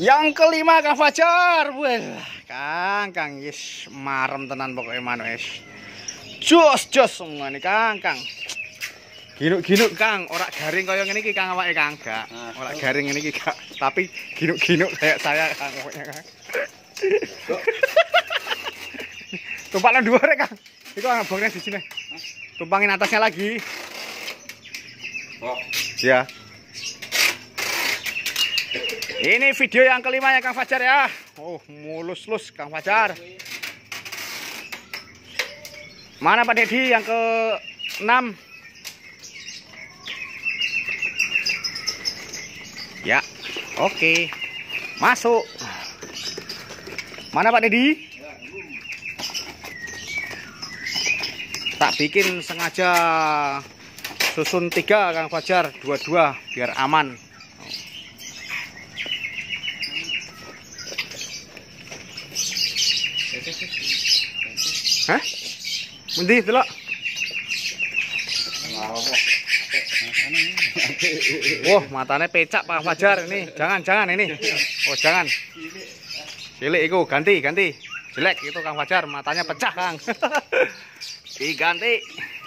Yang kelima Kang Fajar. Wah, Kang Kang yes, marem tenan pokoknya manu yes. Jos jos semua nih Kang Kang. Ginuk-ginuk Kang, ora garing kaya ini iki Kang awake Kang gak. Ah, ora garing ini iki tapi ginuk-ginuk kayak saya Kang pokoknya Kang. Tumpak dua, dhuwur Kang. Iku abangnya di sini. Tumpangin atasnya lagi. Oh. Ya. Ini video yang kelima ya Kang Fajar ya. Oh, mulus-lus Kang Fajar. Mana Pak Dedi yang ke 6? Ya. Oke. Masuk. Mana Pak Dedi? Tak bikin sengaja susun tiga Kang Fajar dua-dua biar aman. Hah? Mundi, delok. Wah, matanya pecak Pak Fajar ini. Jangan, jangan ini. Oh, jangan. Cilik itu ganti, ganti. Jelek itu Kang Fajar, matanya pecah, Kang. Diganti.